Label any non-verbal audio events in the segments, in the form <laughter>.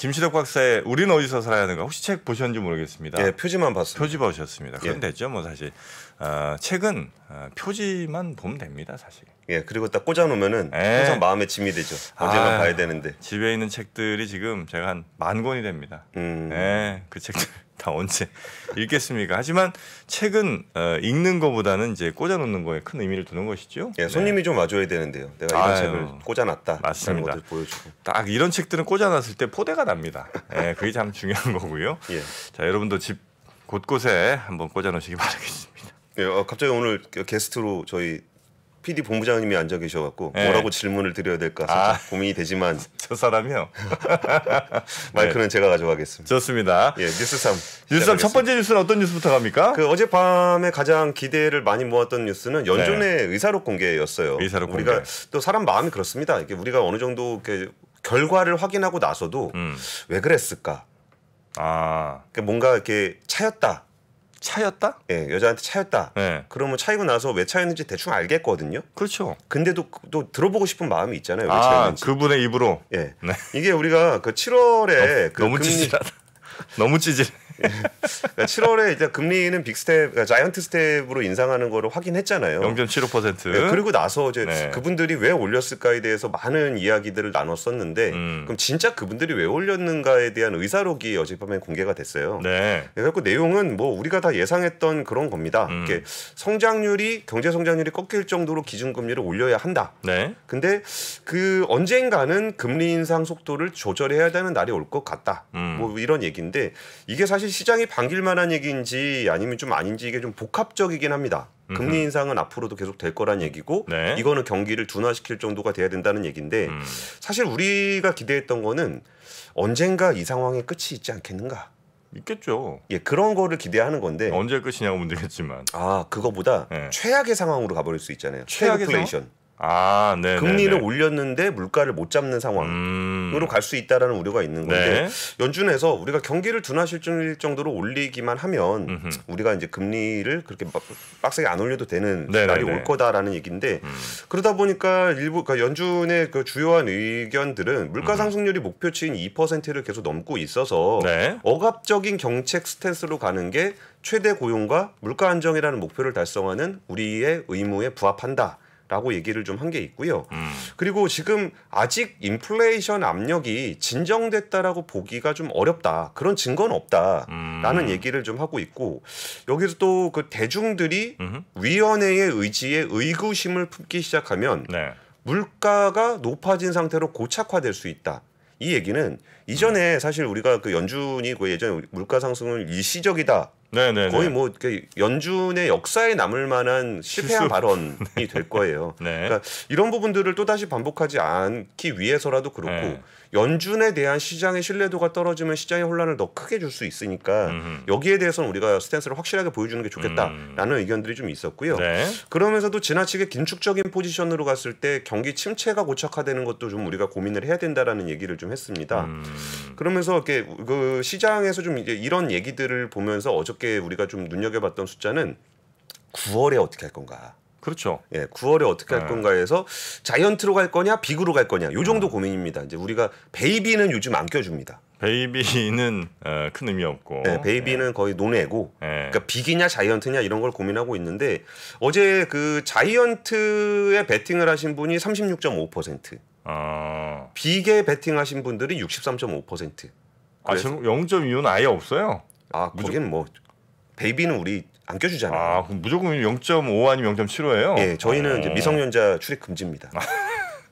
김시덕 박사의 우리는 어디서 살아야 하는가 혹시 책 보셨는지 모르겠습니다. 예, 표지만 봤습니다. 표지 보셨습니다. 그럼 예. 됐죠. 뭐 사실 어, 책은 어, 표지만 보면 됩니다, 사실. 예, 그리고 딱 꽂아 놓으면은 예. 항상 마음의 짐이 되죠. 언제나 아, 봐야 되는데. 집에 있는 책들이 지금 제가 한 만 권이 됩니다. 음. 예, 그 책들 다 언제 읽겠습니까? 하지만 책은 어, 읽는 것보다는 이제 꽂아놓는 거에 큰 의미를 두는 것이죠. 예, 손님이 네. 좀 와줘야 되는데요. 내가 이런 아유, 책을 꽂아놨다. 맞습니다. 보여주고. 딱 이런 책들은 꽂아놨을 때 포대가 납니다. 예, 그게 참 중요한 <laughs> 거고요. 예. 자, 여러분도 집 곳곳에 한번 꽂아놓으시기 바라겠습니다. 예, 어, 갑자기 오늘 게스트로 저희 PD 본부장님이 앉아 계셔갖고 네. 뭐라고 질문을 드려야 될까 아. 고민이 되지만 <laughs> 저 사람이요. <laughs> 마이크는 네. 제가 가져가겠습니다. 좋습니다. 예, 뉴스 3. 뉴스 3 첫 번째 뉴스는 어떤 뉴스부터 갑니까? 그 어젯밤에 가장 기대를 많이 모았던 뉴스는 연준의 네. 의사록 공개였어요. 의사록 우리가 공개. 또 사람 마음이 그렇습니다. 이게 우리가 어느 정도 결과를 확인하고 나서도 음. 왜 그랬을까? 아. 그러니까 뭔가 이렇게 차였다. 차였다? 예, 여자한테 차였다. 예. 그러면 차이고 나서 왜 차였는지 대충 알겠거든요. 그렇죠. 근데도 또 들어보고 싶은 마음이 있잖아요. 왜 아, 차였는지. 그분의 입으로. 예. 네. 이게 우리가 그 7월에 그 <laughs> 너무 금리 찌질하다. 너무 찌질. 7월에 그러니까 이제 금리는 빅스텝, 그 그러니까 자이언트 스텝으로 인상하는 거를 확인했잖아요. 0.75%. 네, 그리고 나서 이제 네. 그분들이 왜 올렸을까에 대해서 많은 이야기들을 나눴었는데 음. 그럼 진짜 그분들이 왜 올렸는가에 대한 의사록이 어젯밤에 공개가 됐어요. 네. 그래서 그 내용은 뭐 우리가 다 예상했던 그런 겁니다. 음. 이렇게 성장률이 경제 성장률이 꺾일 정도로 기준금리를 올려야 한다. 네. 근데 그 언젠가는 금리 인상 속도를 조절해야 되는 날이 올 것 같다. 음. 뭐 이런 얘기인데 이게 사실 시장이 반길 만한 얘기인지 아니면 좀 아닌지 이게 좀 복합적이긴 합니다. 금리 인상은 앞으로도 계속 될 거란 얘기고 네. 이거는 경기를 둔화시킬 정도가 돼야 된다는 얘기인데 음. 사실 우리가 기대했던 거는 언젠가 이 상황의 끝이 있지 않겠는가. 있겠죠. 예, 그런 거를 기대하는 건데 언제 끝이냐고 문제겠지만 아 그거보다 네. 최악의 상황으로 가버릴 수 있잖아요. 최악의 플레이션 아, 네. 네 금리를 네. 올렸는데 물가를 못 잡는 음. 상황으로 갈 수 있다라는 우려가 있는 건데 네. 연준에서 우리가 경기를 둔화실 정도로 올리기만 하면 음흠. 우리가 이제 금리를 그렇게 빡세게 안 올려도 되는 네네네. 날이 네, 올 거다라는 얘기인데 음. 그러다 보니까 일부 그러니까 연준의 그 주요한 의견들은 물가 상승률이 목표치인 2%를 계속 넘고 있어서 네. 억압적인 경책 스탠스로 가는 게 최대 고용과 물가 안정이라는 목표를 달성하는 우리의 의무에 부합한다. 라고 얘기를 좀 한 게 있고요. 음. 그리고 지금 아직 인플레이션 압력이 진정됐다라고 보기가 좀 어렵다. 그런 증거는 없다라는 음. 얘기를 좀 하고 있고 여기서 또 그 대중들이 음흠. 위원회의 의지에 의구심을 품기 시작하면 네. 물가가 높아진 상태로 고착화될 수 있다. 이 얘기는 이전에 사실 우리가 그 연준이 그 예전에 물가 상승은 일시적이다 네네네. 거의 뭐 연준의 역사에 남을 만한 실패한 실수. 발언이 <laughs> 네. 될 거예요. 네. 그러니까 이런 부분들을 또 다시 반복하지 않기 위해서라도 그렇고 네. 연준에 대한 시장의 신뢰도가 떨어지면 시장의 혼란을 더 크게 줄 수 있으니까 음흠. 여기에 대해서는 우리가 스탠스를 확실하게 보여주는 게 좋겠다라는 음. 의견들이 좀 있었고요. 네. 그러면서도 지나치게 긴축적인 포지션으로 갔을 때 경기 침체가 고착화되는 것도 좀 우리가 고민을 해야 된다라는 얘기를 좀 했습니다. 음. 그러면서 이렇게 그 시장에서 좀 이제 이런 얘기들을 보면서 어저 무섭게 우리가 좀 눈여겨봤던 숫자는 9월에 어떻게 할 건가. 그렇죠. 예, 9월에 어떻게 네. 할건가해서 자이언트로 갈 거냐, 빅으로 갈 거냐, 요 정도 음. 고민입니다. 이제 우리가 베이비는 요즘 안 껴줍니다. 베이비는 어, 큰 의미 없고. 네, 베이비는 네. 거의 논외고. 예. 그러니까 빅이냐 자이언트냐 이런 걸 고민하고 있는데 어제 그 자이언트에 베팅을 하신 분이 36.5%. 아. 빅에 베팅하신 분들이 63.5%. 아, 0.25는 아예 없어요? 아, 거긴 뭐 베이비는 우리 안 껴주잖아요. 아, 그럼 무조건 0.5 아니면 0.75예요? 예, 저희는 오. 이제 어. 미성년자 출입 금지입니다. <laughs>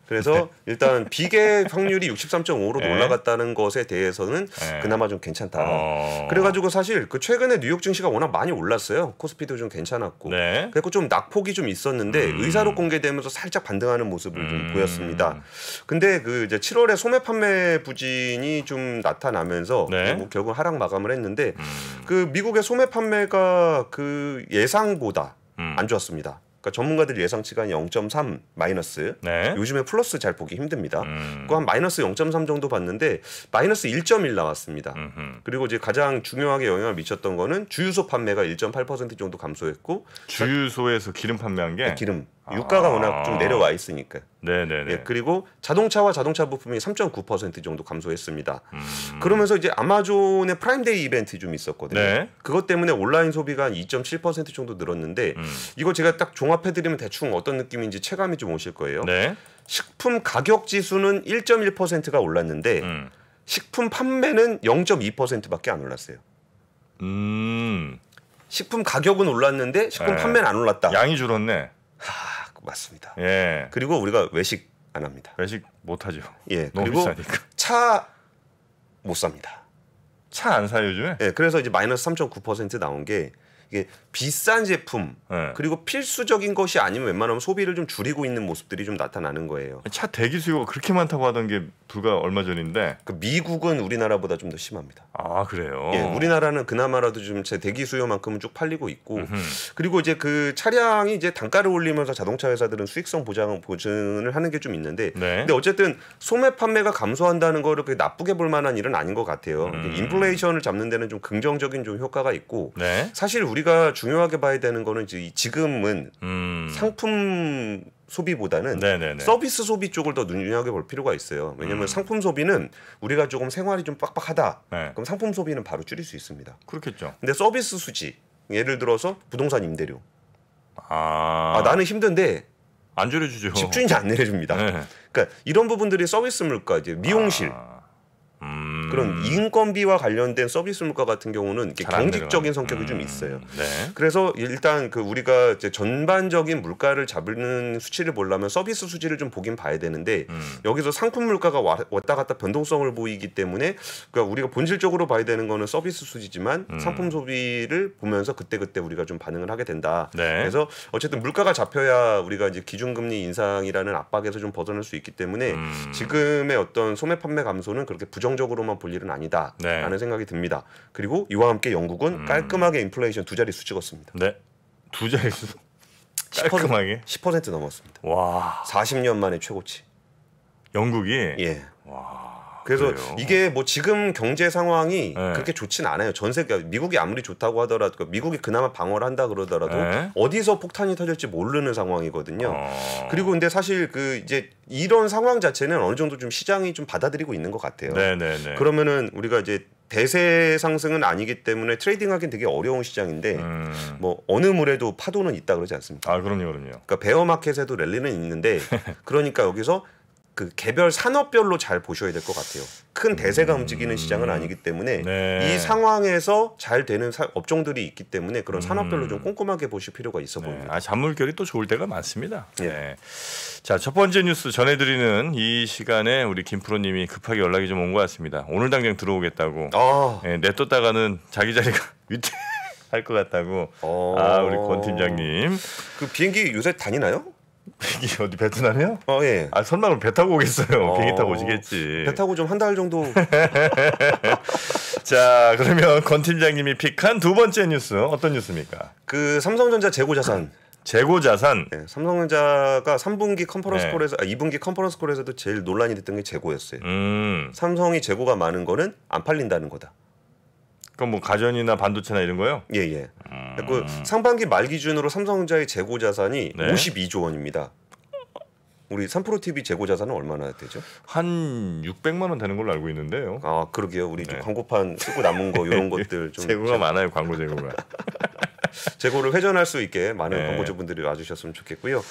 그래서 네. 일단 비계 확률이 63.5로 <laughs> 예. 올라갔다는 것에 대해서는 예. 그나마 좀 괜찮다. 어... 그래가지고 사실 그 최근에 뉴욕 증시가 워낙 많이 올랐어요. 코스피도 좀 괜찮았고. 네. 그래갖고 좀 낙폭이 좀 있었는데 음... 의사로 공개되면서 살짝 반등하는 모습을 음... 좀 보였습니다. 근데 그 이제 7월에 소매 판매 부진이 좀 나타나면서 네. 뭐 결국 하락 마감을 했는데 음... 그 미국의 소매 판매가 그 예상보다 음. 안 좋았습니다. 그러니까 전문가들 예상치가 한0.3 마이너스. 네. 요즘에 플러스 잘 보기 힘듭니다. 음. 그한 마이너스 0.3 정도 봤는데 마이너스 1.1 나왔습니다. 음흠. 그리고 이제 가장 중요하게 영향을 미쳤던 거는 주유소 판매가 1.8% 정도 감소했고 주유소에서 기름 판매한 게 네, 기름 아. 유가가 워낙 좀 내려와 있으니까. 네네네. 예, 그리고 자동차와 자동차 부품이 3.9% 정도 감소했습니다. 음. 그러면서 이제 아마존의 프라임데이 이벤트 좀 있었거든요. 네. 그것 때문에 온라인 소비가 한2.7% 정도 늘었는데 음. 이거 제가 딱 종합해드리면 대충 어떤 느낌인지 체감이 좀 오실 거예요. 네. 식품 가격 지수는 1.1%가 올랐는데 음. 식품 판매는 0.2%밖에 안 올랐어요. 음. 식품 가격은 올랐는데 식품 네. 판매는 안 올랐다. 양이 줄었네. 하... 맞습니다. 예. 그리고 우리가 외식 안 합니다. 외식 못 하죠. 예. <laughs> 너무 그리고 차 못 삽니다. 차 안 사요 요즘에? 예. 그래서 이제 마이너스 3.9% 나온 게 이게 비싼 제품 네. 그리고 필수적인 것이 아니면 웬만하면 소비를 좀 줄이고 있는 모습들이 좀 나타나는 거예요. 차 대기 수요가 그렇게 많다고 하던 게 불과 얼마 전인데 그 미국은 우리나라보다 좀 더 심합니다. 아 그래요? 예, 우리나라는 그나마라도 좀제 대기 수요만큼은 쭉 팔리고 있고 음흠. 그리고 이제 그 차량이 이제 단가를 올리면서 자동차 회사들은 수익성 보장 보증을 하는 게 좀 있는데 네. 근데 어쨌든 소매 판매가 감소한다는 거를 그게 나쁘게 볼 만한 일은 아닌 것 같아요. 음. 인플레이션을 잡는 데는 좀 긍정적인 좀 효과가 있고 네. 사실 우리 우리가 중요하게 봐야 되는 거는 이제 지금은 음. 상품 소비보다는 네네네. 서비스 소비 쪽을 더 눈여겨 볼 필요가 있어요. 왜냐하면 음. 상품 소비는 우리가 조금 생활이 좀 빡빡하다. 네. 그럼 상품 소비는 바로 줄일 수 있습니다. 그렇겠죠. 근데 서비스 수지 예를 들어서 부동산 임대료. 아, 아 나는 힘든데 안 줄여주죠. 집주인이 안 내려줍니다. 네. 그러니까 이런 부분들이 서비스 물가 이제 미용실. 아. 음. 그런 인건비와 관련된 서비스 물가 같은 경우는 경직적인 성격이 음. 좀 있어요. 네. 그래서 일단 그 우리가 이제 전반적인 물가를 잡는 수치를 보려면 서비스 수지를 좀 보긴 봐야 되는데 음. 여기서 상품 물가가 왔다 갔다 변동성을 보이기 때문에 그러니까 우리가 본질적으로 봐야 되는 거는 서비스 수지지만 음. 상품 소비를 보면서 그때 그때 우리가 좀 반응을 하게 된다. 네. 그래서 어쨌든 물가가 잡혀야 우리가 이제 기준금리 인상이라는 압박에서 좀 벗어날 수 있기 때문에 음. 지금의 어떤 소매 판매 감소는 그렇게 부정 부정적으로만 볼 일은 아니다라는 네. 생각이 듭니다. 그리고 이와 함께 영국은 음. 깔끔하게 인플레이션 두 자릿수 찍었습니다. 네. 두 자릿수. <laughs> 깔끔하게 10%, 10 넘었습니다. 와. 40년 만에 최고치. 영국이 예. 와. 그래서 그래요? 이게 뭐 지금 경제 상황이 네. 그렇게 좋진 않아요. 전 세계 미국이 아무리 좋다고 하더라도 그러니까 미국이 그나마 방어를 한다 그러더라도 네. 어디서 폭탄이 터질지 모르는 상황이거든요. 어... 그리고 근데 사실 그 이제 이런 상황 자체는 어느 정도 좀 시장이 좀 받아들이고 있는 것 같아요. 네네네. 네, 네. 그러면은 우리가 이제 대세 상승은 아니기 때문에 트레이딩하기는 되게 어려운 시장인데 음. 뭐 어느 물에도 파도는 있다 그러지 않습니까? 아 그럼요, 그럼요. 그러니까 베어 마켓에도 랠리는 있는데 <laughs> 그러니까 여기서 그 개별 산업별로 잘 보셔야 될 것 같아요. 큰 대세가 음. 움직이는 시장은 아니기 때문에 네. 이 상황에서 잘 되는 사, 업종들이 있기 때문에 그런 산업별로 음. 좀 꼼꼼하게 보실 필요가 있어 네. 보입니다. 아, 잔물결이 또 좋을 때가 많습니다. 네. 네. 자, 첫 번째 뉴스 전해드리는 이 시간에 우리 김프로님이 급하게 연락이 좀 온 것 같습니다. 오늘 당장 들어오겠다고. 어. 네, 냅뒀다가는 자기 자리가 <laughs> 위태. 할것 같다고. 어... 아 우리 권 팀장님. 그 비행기 요새 다니나요? <laughs> 이게 어디 베트남이요? 어 예. 아 설마 그배 타고 오겠어요? 어, 비행기 타고 오시겠지. 배 타고 좀 한 달 정도. <laughs> 자 그러면 권 팀장님이 픽한 두 번째 뉴스 어떤 뉴스입니까? 그 삼성전자 재고 자산. 재고 자산. 네, 삼성전자가 3분기 컨퍼런스 콜에서 아, 2분기 컨퍼런스 콜에서도 제일 논란이 됐던 게 재고였어요. 음. 삼성이 재고가 많은 거는 안 팔린다는 거다. 그럼 뭐 가전이나 반도체나 이런 거요? 예, 예. 음... 그 상반기 말 기준으로 삼성전자의 재고 자산이 네? 52조 원입니다. 우리 3프로 TV 재고 자산은 얼마나 되죠? 한 600만 원 되는 걸로 알고 있는데요. 아 그러게요. 우리 네. 광고판 쓰고 남은 거 이런 <laughs> 것들 좀 재고가 많아요. 광고 재고가. <laughs> <laughs> 재고를 회전할 수 있게 많은 네. 광고주분들이 와주셨으면 좋겠고요.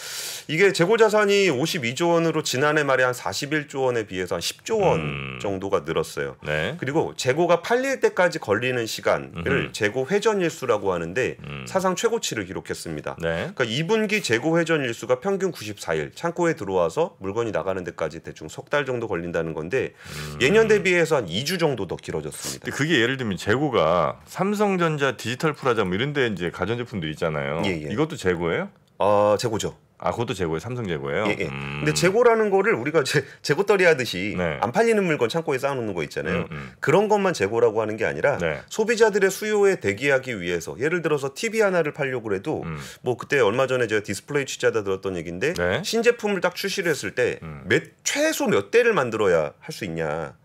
이게 재고 자산이 52조 원으로 지난해 말에 한 41조 원에 비해서 한 10조 원 음. 정도가 늘었어요. 네. 그리고 재고가 팔릴 때까지 걸리는 시간을 재고 회전 일수라고 하는데 음. 사상 최고치를 기록했습니다. 네. 그러니까 2분기 재고 회전 일수가 평균 94일, 창고에 들어와서 물건이 나가는 데까지 대충 석 달 정도 걸린다는 건데 음. 예년 대비해서 한 2주 정도 더 길어졌습니다. 그게 예를 들면 재고가 삼성전자 디지털 프라자 뭐 이런 데 이제 이제 가전제품들 있잖아요. 예, 예. 이것도 재고예요? 아 재고죠. 아 그것도 재고예요. 삼성 재고예요. 예, 예. 음. 근데 재고라는 거를 우리가 제, <laughs> 재고떨이 하듯이 네. 안 팔리는 물건 창고에 쌓아놓는 거 있잖아요. 음, 음. 그런 것만 재고라고 하는 게 아니라 네. 소비자들의 수요에 대기하기 위해서 예를 들어서 TV 하나를 팔려고 해도 음. 뭐 그때 얼마 전에 제가 디스플레이 취재하다 들었던 얘기인데 네? 신제품을 딱 출시를 했을 때몇 음. 최소 몇 대를 만들어야 할 수 있냐.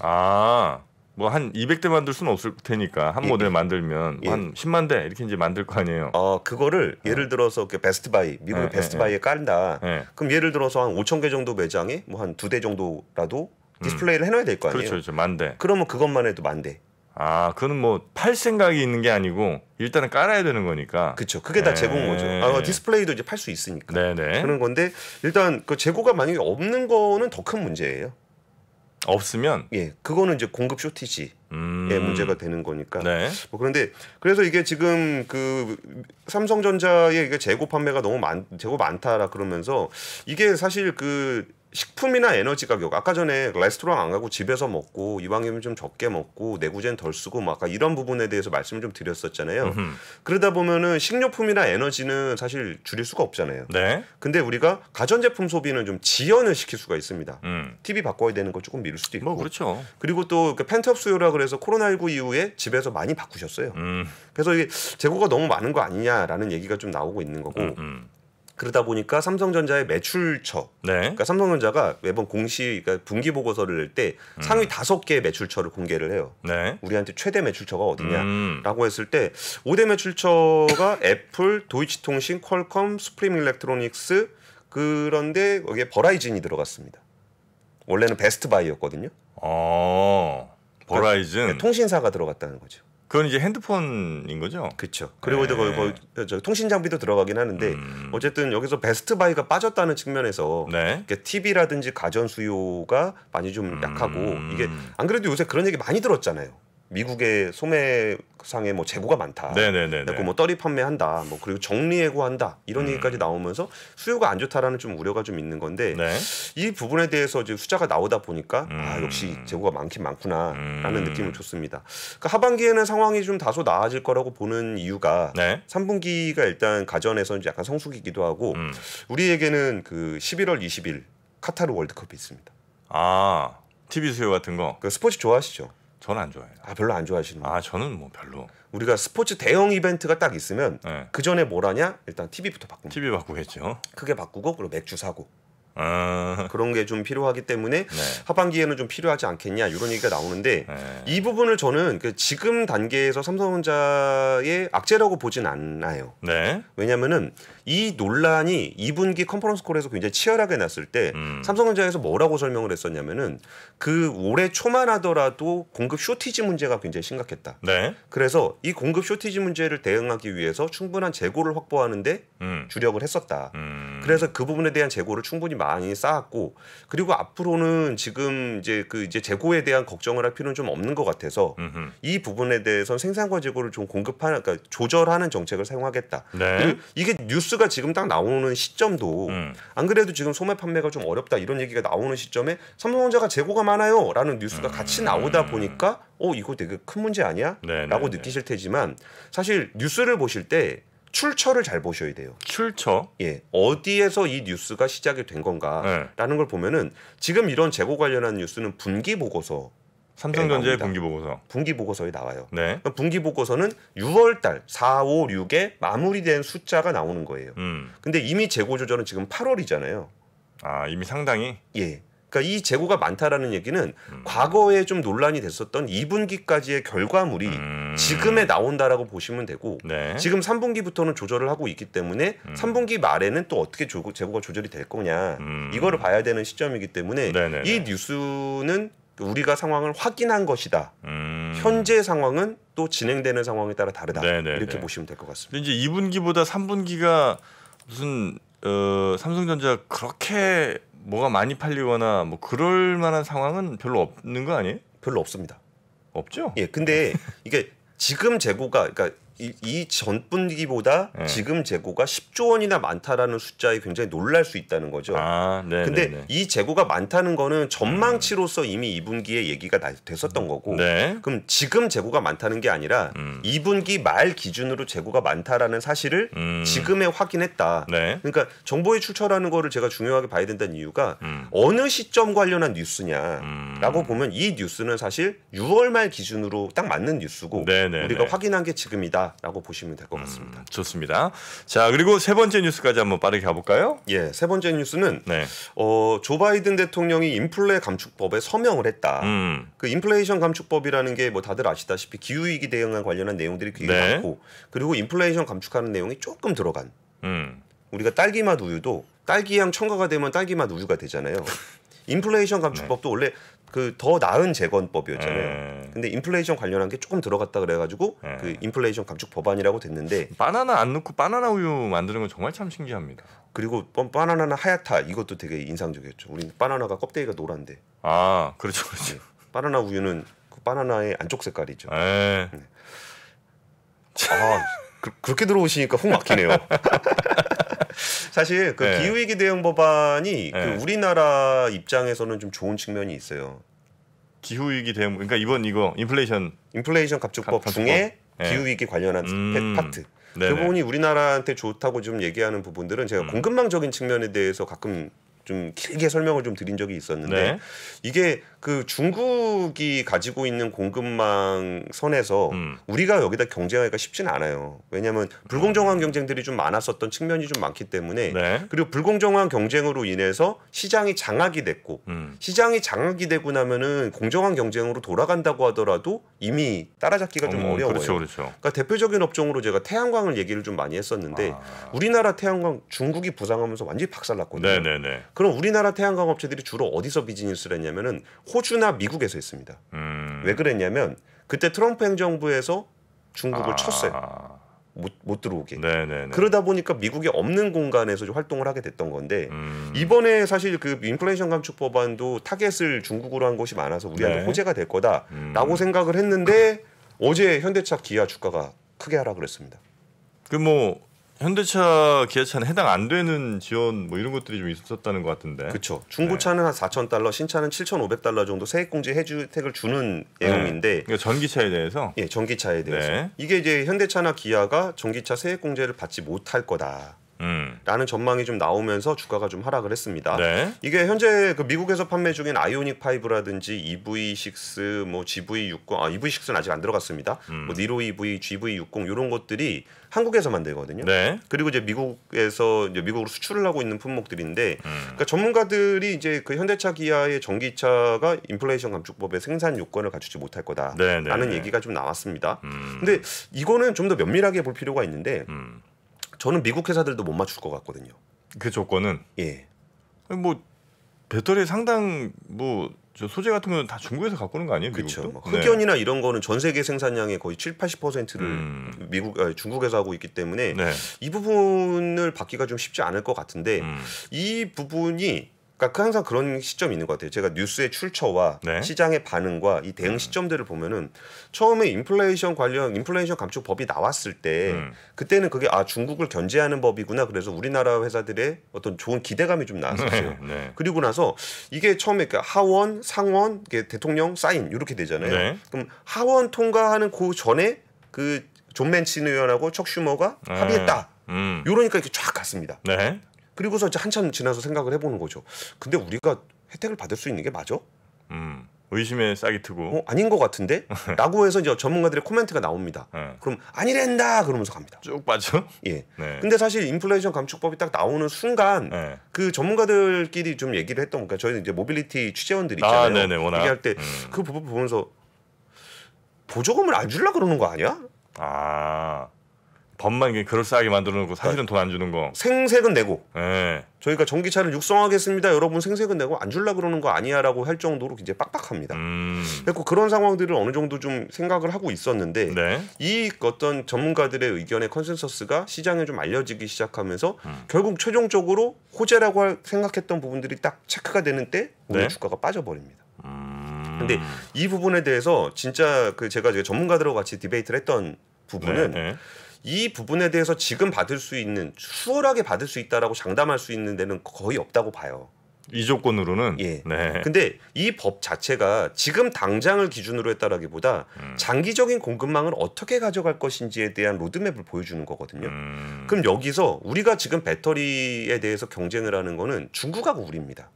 아 뭐한 200대 만들 수는 없을 테니까 한 예. 모델 예. 만들면 예. 한 10만 대 이렇게 이제 만들 거 아니에요. 어 그거를 예. 예를 들어서 그 베스트 바이 미국의 예, 베스트 예, 바이에 깔다. 그럼 예를 들어서 한 5천 개 정도 매장에 뭐한두 대 정도라도 디스플레이를 음. 해놔야 될거 그렇죠, 아니에요. 그렇죠, 그렇죠. 만 대. 그러면 그것만 해도 만 대. 아, 그는 뭐 팔 생각이 있는 게 아니고 일단은 깔아야 되는 거니까. 그렇죠. 그게 다 재고인 거죠. 아, 디스플레이도 이제 팔 수 있으니까. 네네. 네. 그런 건데 일단 그 재고가 만약에 없는 거는 더 큰 문제예요. 없으면 예 그거는 이제 공급 쇼티지의 음. 문제가 되는 거니까 네. 뭐 그런데 그래서 이게 지금 그 삼성전자의 이게 재고 판매가 너무 많 재고 많다라 그러면서 이게 사실 그 식품이나 에너지 가격 아까 전에 레스토랑 안 가고 집에서 먹고 이방이면 좀 적게 먹고 내구재는 덜 쓰고 막 아까 이런 부분에 대해서 말씀을 좀 드렸었잖아요. 음흠. 그러다 보면은 식료품이나 에너지는 사실 줄일 수가 없잖아요. 네. 근데 우리가 가전제품 소비는 좀 지연을 시킬 수가 있습니다. 음. TV 바꿔야 되는 거 조금 미룰 수도 있고. 뭐 그렇죠. 그리고 또 그 펜트업 수요라 그래서 코로나19 이후에 집에서 많이 바꾸셨어요. 음. 그래서 이게 재고가 너무 많은 거 아니냐라는 얘기가 좀 나오고 있는 거고. 음, 음. 그러다 보니까 삼성전자의 매출처, 네. 그러니까 삼성전자가 매번 공시 그러니까 분기 보고서를 낼때 음. 상위 다섯 개의 매출처를 공개를 해요. 네. 우리한테 최대 매출처가 어디냐라고 음. 했을 때 5대 매출처가 <laughs> 애플, 도이치통신, 퀄컴, 스프림 일렉트로닉스 그런데 거기에 버라이즌이 들어갔습니다. 원래는 베스트바이였거든요. 어, 그러니까 버라이즌 그러니까 통신사가 들어갔다는 거죠. 그건 이제 핸드폰인 거죠. 그렇죠. 그리고 네. 거의, 거의 저, 통신 장비도 들어가긴 하는데 음. 어쨌든 여기서 베스트 바이가 빠졌다는 측면에서 네. 그러니까 TV라든지 가전 수요가 많이 좀 음. 약하고 이게 안 그래도 요새 그런 얘기 많이 들었잖아요. 미국의 소매상에 뭐 재고가 많다. 그리고 뭐 떨이 판매한다. 뭐 그리고 정리해고한다. 이런 음. 얘기까지 나오면서 수요가 안 좋다라는 좀 우려가 좀 있는 건데 네. 이 부분에 대해서 이제 숫자가 나오다 보니까 아, 음. 아 역시 재고가 많긴 많구나라는 음. 느낌을 줬습니다. 그러니까 하반기에는 상황이 좀 다소 나아질 거라고 보는 이유가 네. 3분기가 일단 가전에서 약간 성수기기도 하고 음. 우리에게는 그 11월 20일 카타르 월드컵이 있습니다. 아 TV 수요 같은 거. 그 스포츠 좋아하시죠? 저는 안 좋아해요. 아 별로 안 좋아하시는. 아 저는 뭐 별로. 우리가 스포츠 대형 이벤트가 딱 있으면 네. 그 전에 뭘 하냐? 일단 TV부터 바꾸고. TV 바꾸겠죠. 크게 바꾸고 그리고 맥주 사고. 아. 그런 게 좀 필요하기 때문에 네. 하반기에는 좀 필요하지 않겠냐 이런 얘기가 나오는데 네. 이 부분을 저는 그 지금 단계에서 삼성전자의 악재라고 보진 않아요. 네. 왜냐면은 이 논란이 2분기 컨퍼런스 콜에서 굉장히 치열하게 났을 때 음. 삼성전자에서 뭐라고 설명을 했었냐면은 그 올해 초만 하더라도 공급 쇼티지 문제가 굉장히 심각했다. 네. 그래서 이 공급 쇼티지 문제를 대응하기 위해서 충분한 재고를 확보하는데 음. 주력을 했었다. 음. 그래서 그 부분에 대한 재고를 충분히 많이 쌓았고 그리고 앞으로는 지금 이제 그 이제 재고에 대한 걱정을 할 필요는 좀 없는 것 같아서 음흠. 이 부분에 대해서 는 생산과 재고를 좀 공급하는 그러니까 조절하는 정책을 사용하겠다. 네. 이게 뉴스가 지금 딱 나오는 시점도 음. 안 그래도 지금 소매 판매가 좀 어렵다 이런 얘기가 나오는 시점에 삼성전자가 재고가 많아요라는 뉴스가 음. 같이 나오다 보니까 어 이거 되게 큰 문제 아니야?라고 네, 네, 네. 느끼실 테지만 사실 뉴스를 보실 때 출처를 잘 보셔야 돼요. 출처? 예. 어디에서 이 뉴스가 시작이 된 건가라는 네. 걸 보면은 지금 이런 재고 관련한 뉴스는 분기 보고서 삼성전자의 분기 보고서. 분기 보고서에 나와요. 네. 그러니까 분기 보고서는 6월 달 4, 5, 6에 마무리된 숫자가 나오는 거예요. 음. 근데 이미 재고 조절은 지금 8월이잖아요. 아, 이미 상당히 예. 그러니까 이 재고가 많다라는 얘기는 음. 과거에 좀 논란이 됐었던 2분기까지의 결과물이 음. 지금에 나온다라고 보시면 되고 네. 지금 3분기부터는 조절을 하고 있기 때문에 음. 3분기 말에는 또 어떻게 조, 재고가 조절이 될 거냐 음. 이거를 봐야 되는 시점이기 때문에 네네네. 이 뉴스는 우리가 상황을 확인한 것이다. 음. 현재 상황은 또 진행되는 상황에 따라 다르다. 네네네. 이렇게 보시면 될 것 같습니다. 이제 2분기보다 3분기가 무슨 어, 삼성전자 그렇게 뭐가 많이 팔리거나 뭐 그럴 만한 상황은 별로 없는 거 아니에요? 별로 없습니다. 없죠? 예, 근데 이게 지금 재고가 그러니까 이, 전분기보다 네. 지금 재고가 10조 원이나 많다라는 숫자에 굉장히 놀랄 수 있다는 거죠. 아, 네, 근데 네, 네. 이 재고가 많다는 거는 전망치로서 음. 이미 2분기에 얘기가 됐었던 거고 네. 그럼 지금 재고가 많다는 게 아니라 음. 2분기 말 기준으로 재고가 많다라는 사실을 음. 지금에 확인했다. 그러니까 정보의 출처라는 거를 제가 중요하게 봐야 된다는 이유가 음. 어느 시점 관련한 뉴스냐라고 음. 보면 이 뉴스는 사실 6월 말 기준으로 딱 맞는 뉴스고 우리가 확인한 게 지금이다. 있다라고 보시면 될 것 같습니다. 음, 좋습니다. 자 그리고 세 번째 뉴스까지 한번 빠르게 가볼까요? 예, 세 번째 뉴스는 네. 어, 조 바이든 대통령이 인플레 감축법에 서명을 했다. 음. 그 인플레이션 감축법이라는 게 뭐 다들 아시다시피 기후 위기 대응과 관련한 내용들이 굉장히 네. 많고 그리고 인플레이션 감축하는 내용이 조금 들어간. 음. 우리가 딸기맛 우유도 딸기향 첨가가 되면 딸기맛 우유가 되잖아요. <laughs> 인플레이션 감축법도 네. 원래 그더 나은 재건법이었잖아요. 음. 근데 인플레이션 관련한 게 조금 들어갔다 그래가지고 음. 그 인플레이션 감축 법안이라고 됐는데 바나나 안 넣고 바나나 우유 만드는 건 정말 참 신기합니다. 그리고 바나나나 하얗다 이것도 되게 인상적이었죠. 우리 바나나가 껍데기가 노란데. 아 그렇죠 그렇죠. 네. 바나나 우유는 그 바나나의 안쪽 색깔이죠. 네. 네. 아 그, 렇게 들어오시니까 훅 막히네요. <laughs> 사실 그 네. 기후위기 대응 법안이 그 네. 그 우리나라 입장에서는 좀 좋은 측면이 있어요. 기후위기 대응 그러니까 이번 이거 인플레이션 인플레이션 갑축법, 중에 네. 기후위기 관련한 음. 파트 네네. 그 부분이 우리나라한테 좋다고 좀 얘기하는 부분들은 제가 음. 공급망적인 측면에 대해서 가끔 좀 길게 설명을 좀 드린 적이 있었는데 네. 이게 그 중국이 가지고 있는 공급망 선에서 음. 우리가 여기다 경쟁하기가 쉽지는 않아요. 왜냐하면 불공정한 경쟁들이 좀 많았었던 측면이 좀 많기 때문에 네. 그리고 불공정한 경쟁으로 인해서 시장이 장악이 됐고 음. 시장이 장악이 되고 나면은 공정한 경쟁으로 돌아간다고 하더라도 이미 따라잡기가 좀 어, 어려워요. 그렇죠, 그렇죠. 그러니까 대표적인 업종으로 제가 태양광을 얘기를 좀 많이 했었는데 아... 우리나라 태양광 중국이 부상하면서 완전히 박살났거든요. 네네네. 그럼 우리나라 태양광 업체들이 주로 어디서 비즈니스를 했냐면은 호주나 미국에서 했습니다. 음... 왜 그랬냐면 그때 트럼프 행정부에서 중국을 아... 쳤어요. 못, 못 들어오게. 네네네. 네, 네. 그러다 보니까 미국이 없는 공간에서 활동을 하게 됐던 건데 음. 이번에 사실 그 인플레이션 감축 법안도 타겟을 중국으로 한곳이 많아서 우리한테 네. 호재가 될 거다라고 음. 생각을 했는데 어제 현대차 기아 주가가 크게 하락을 했습니다. 그뭐 현대차, 기아차는 해당 안 되는 지원 뭐 이런 것들이 좀 있었다는 것 같은데. 그렇죠. 중고차는 네. 한 4천 달러, 신차는 7,500 달러 정도 세액공제 해주택을 주는 예용인데 네. 그러니까 전기차에 대해서. 예, 전기차에 대해서. 네. 이게 이제 현대차나 기아가 전기차 세액공제를 받지 못할 거다. 음. 라는 전망이 좀 나오면서 주가가 좀 하락을 했습니다. 네. 이게 현재 그 미국에서 판매 중인 아이오닉 5라든지 EV6, 뭐 GV60, 아 EV6는 아직 안 들어갔습니다. 음. 뭐 니로 EV, GV60 이런 것들이 한국에서 만들거든요. 네. 그리고 이제 미국에서 이제 미국으로 수출을 하고 있는 품목들인데, 음. 그러니까 전문가들이 이제 그 현대차 기아의 전기차가 인플레이션 감축법의 생산 요건을 갖추지 못할 거다라는 네, 네, 네. 얘기가 좀 나왔습니다. 음. 근데 이거는 좀 더 면밀하게 볼 필요가 있는데. 음. 저는 미국 회사들도 못 맞출 것 같거든요. 그 조건은 예. 뭐 배터리 상당 뭐 저 소재 같은 거는 다 중국에서 갖고 오는 거 아니에요? 그렇죠. 흑연이나 네. 이런 거는 전 세계 생산량의 거의 7, 80%를 음. 미국 아니, 중국에서 하고 있기 때문에 네. 이 부분을 받기가 좀 쉽지 않을 것 같은데 음. 이 부분이 그러니까 그 항상 그런 시점이 있는 것 같아요. 제가 뉴스의 출처와 네. 시장의 반응과 이 대응 음. 시점들을 보면은 처음에 인플레이션 관련 인플레이션 감축법이 나왔을 때 음. 그때는 그게 아 중국을 견제하는 법이구나 그래서 우리나라 회사들의 어떤 좋은 기대감이 좀 나왔었어요. <laughs> 네. 그리고 나서 이게 처음에 그러니까 하원, 상원, 대통령 사인 이렇게 되잖아요. 네. 그럼 하원 통과하는 그 전에 그 존 맨친 의원하고 척 슈머가 네. 합의했다. 음. 요러니까 이렇게 쫙 갔습니다. 네. 그리고서 이제 한참 지나서 생각을 해보는 거죠. 근데 우리가 혜택을 받을 수 있는 게 맞아? 음. 의심에 싹이 트고 어, 아닌 것 같은데? <laughs> 라고 해서 이제 전문가들의 코멘트가 나옵니다. 네. 그럼 아니랜다 그러면서 갑니다. 쭉 빠져? 예. 네. 근데 사실 인플레이션 감축법이 딱 나오는 순간 네. 그 전문가들끼리 좀 얘기를 했던 거니까 저희는 이제 모빌리티 취재원들 이 아, 있잖아요. 아, 네, 네네, 얘기할 때그 음. 그 부분 보면서 보조금을 안 줄라 그러는 거 아니야? 아. 법만 그럴싸하게 만들어 놓고 사실은 돈 안 주는 거. 생색은 내고. 네. 저희가 전기차를 육성하겠습니다. 여러분 생색은 내고 안 줄라 그러는 거 아니야라고 할 정도로 굉장히 빡빡합니다. 음. 그래서 그런 상황들을 어느 정도 좀 생각을 하고 있었는데 네. 이 어떤 전문가들의 의견의 컨센서스가 시장에 좀 알려지기 시작하면서 음. 결국 최종적으로 호재라고 생각했던 부분들이 딱 체크가 되는 때 오늘 네. 주가가 빠져버립니다. 음. 근데 이 부분에 대해서 진짜 그 제가 전문가들하고 같이 디베이트를 했던 부분은 네, 네. 이 부분에 대해서 지금 받을 수 있는 수월하게 받을 수 있다라고 장담할 수 있는 데는 거의 없다고 봐요. 이 조건으로는 예. 네. 근데 이 법 자체가 지금 당장을 기준으로 했다라기보다 음. 장기적인 공급망을 어떻게 가져갈 것인지에 대한 로드맵을 보여주는 거거든요. 음. 그럼 여기서 우리가 지금 배터리에 대해서 경쟁을 하는 거는 중국하고 우리입니다.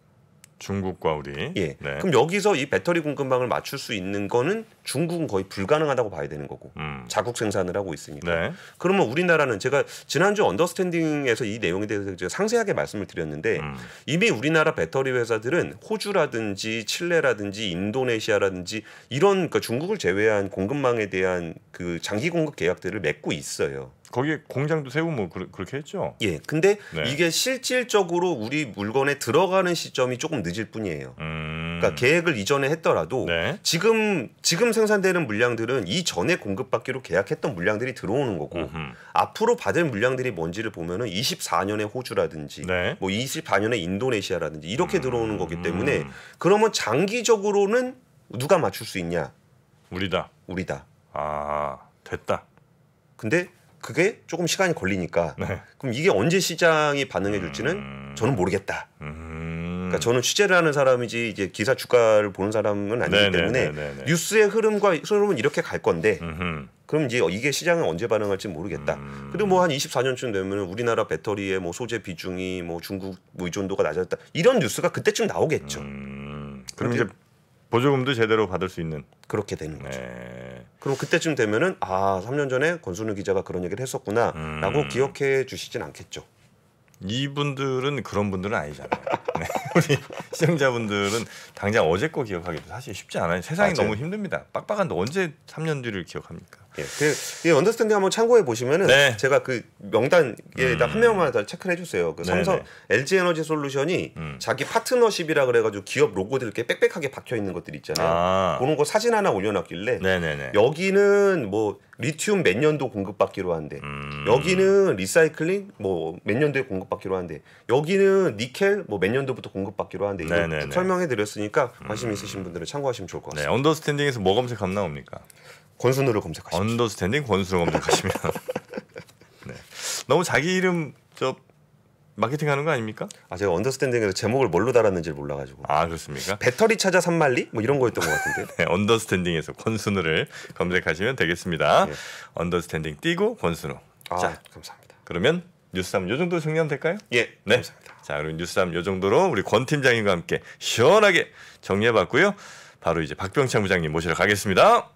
중국과 우리. 예. 네. 그럼 여기서 이 배터리 공급망을 맞출 수 있는 거는 중국은 거의 불가능하다고 봐야 되는 거고 음. 자국 생산을 하고 있으니까 네. 그러면 우리나라는 제가 지난주 언더스탠딩에서 이 내용에 대해서 제가 상세하게 말씀을 드렸는데 음. 이미 우리나라 배터리 회사들은 호주라든지 칠레라든지 인도네시아라든지 이런 그러니까 중국을 제외한 공급망에 대한 그 장기 공급 계약들을 맺고 있어요. 거기에 공장도 세우면 뭐 그, 그렇게 했죠. 예. 근데 네. 이게 실질적으로 우리 물건에 들어가는 시점이 조금 늦을 뿐이에요. 음. 그러니까 계획을 이전에 했더라도 네. 지금 지금 생산되는 물량들은 이 전에 공급받기로 계약했던 물량들이 들어오는 거고 으흠. 앞으로 받을 물량들이 뭔지를 보면은 24년에 호주라든지 네. 뭐 24년에 인도네시아라든지 이렇게 음. 들어오는 거기 때문에 그러면 장기적으로는 누가 맞출 수 있냐? 우리다. 우리다. 아 됐다. 근데 그게 조금 시간이 걸리니까 네. 그럼 이게 언제 시장이 반응해 줄지는 음. 저는 모르겠다. 음. 그러니까 음. 저는 취재를 하는 사람이지 이제 기사 주가를 보는 사람은 아니기 때문에 네네네네. 뉴스의 흐름과 흐름은 이렇게 갈 건데 음흠. 그럼 이제 이게 시장은 언제 반응할지 모르겠다. 음. 그리고 뭐한 24년쯤 되면 우리나라 배터리의 뭐 소재 비중이 뭐 중국 의존도가 뭐 낮아졌다 이런 뉴스가 그때쯤 나오겠죠. 음. 그럼 이제 보조금도 제대로 받을 수 있는 그렇게 되는 거죠. 네. 그럼 그때쯤 되면은 아 3년 전에 권순우 기자가 그런 얘기를 했었구나라고 음. 기억해 주시진 않겠죠. 이분들은 그런 분들은 아니잖아요. 네. <laughs> 우리 시청자분들은 당장 어제 거 기억하기도 사실 쉽지 않아요. 세상이 맞아요. 너무 힘듭니다. 빡빡한데 언제 3년 뒤를 기억합니까? 예, 그 언더스탠딩 한번 참고해 보시면은 네. 제가 그 명단에 예, 음. 한 명만 다 체크를 해주세요. 그 네, 삼성 네네. LG 에너지 솔루션이 음. 자기 파트너십이라 그래가지고 기업 로고들 이렇게 빽빽하게 박혀 있는 것들 있잖아요. 아. 그런 거 사진 하나 올려놨길래 네네네. 네, 네. 여기는 뭐 리튬 몇 년도 공급받기로 한데 음. 여기는 리사이클링 뭐 몇 년도에 공급받기로 한데 여기는 니켈 뭐 몇 년도부터 공급받기로 한데 설명해 드렸으니까 관심 음. 있으신 분들은 참고하시면 좋을 것 같습니다. 네, 언더스탠딩에서 뭐 검색 안 나옵니까? 권순우를 검색하십시오. 언더스탠딩 권순우 검색하시면 <laughs> 네. 너무 자기 이름 저 마케팅하는 거 아닙니까? 아 제가 언더스탠딩에서 제목을 뭘로 달았는지 몰라가지고 아 그렇습니까? 배터리 찾아 산말리 뭐 이런 거였던 것 같은데 <laughs> 네, 언더스탠딩에서 권순우를 검색하시면 되겠습니다. 네. 언더스탠딩 띄고 권순우 아, 자 감사합니다. 그러면 뉴스삼 요 정도 정리하면 될까요? 예 네. 감사합니다. 자 그럼 뉴스삼 요 정도로 우리 권 팀장님과 함께 시원하게 정리해봤고요. 바로 이제 박병창 부장님 모시러 가겠습니다.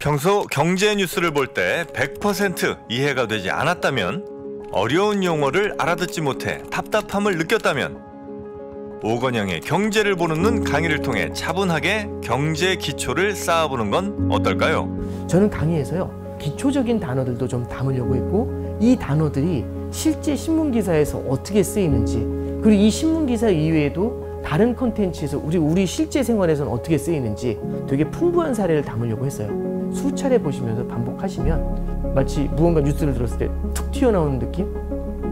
평소 경제 뉴스를 볼 때 100% 이해가 되지 않았다면 어려운 용어를 알아듣지 못해 답답함을 느꼈다면 오건영의 경제를 보는 눈 강의를 통해 차분하게 경제 기초를 쌓아보는 건 어떨까요? 저는 강의에서요 기초적인 단어들도 좀 담으려고 했고 이 단어들이 실제 신문 기사에서 어떻게 쓰이는지 그리고 이 신문 기사 이외에도 다른 컨텐츠에서 우리 우리 실제 생활에서는 어떻게 쓰이는지 되게 풍부한 사례를 담으려고 했어요. 수차례 보시면서 반복하시면 마치 무언가 뉴스를 들었을 때 툭 튀어나오는 느낌?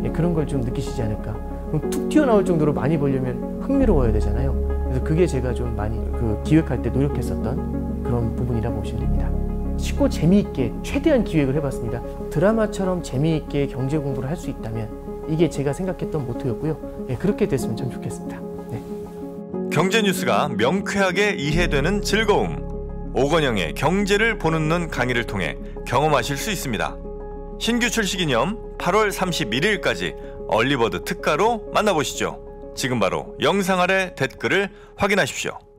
예, 그런 걸 좀 느끼시지 않을까. 그럼 툭 튀어나올 정도로 많이 보려면 흥미로워야 되잖아요. 그래서 그게 제가 좀 많이 그 기획할 때 노력했었던 그런 부분이라고 보시면 됩니다. 쉽고 재미있게 최대한 기획을 해봤습니다. 드라마처럼 재미있게 경제 공부를 할 수 있다면 이게 제가 생각했던 모토였고요. 예, 그렇게 됐으면 참 좋겠습니다. 경제 뉴스가 명쾌하게 이해되는 즐거움. 오건영의 경제를 보는 눈 강의를 통해 경험하실 수 있습니다. 신규 출시 기념 8월 31일까지 얼리버드 특가로 만나보시죠. 지금 바로 영상 아래 댓글을 확인하십시오.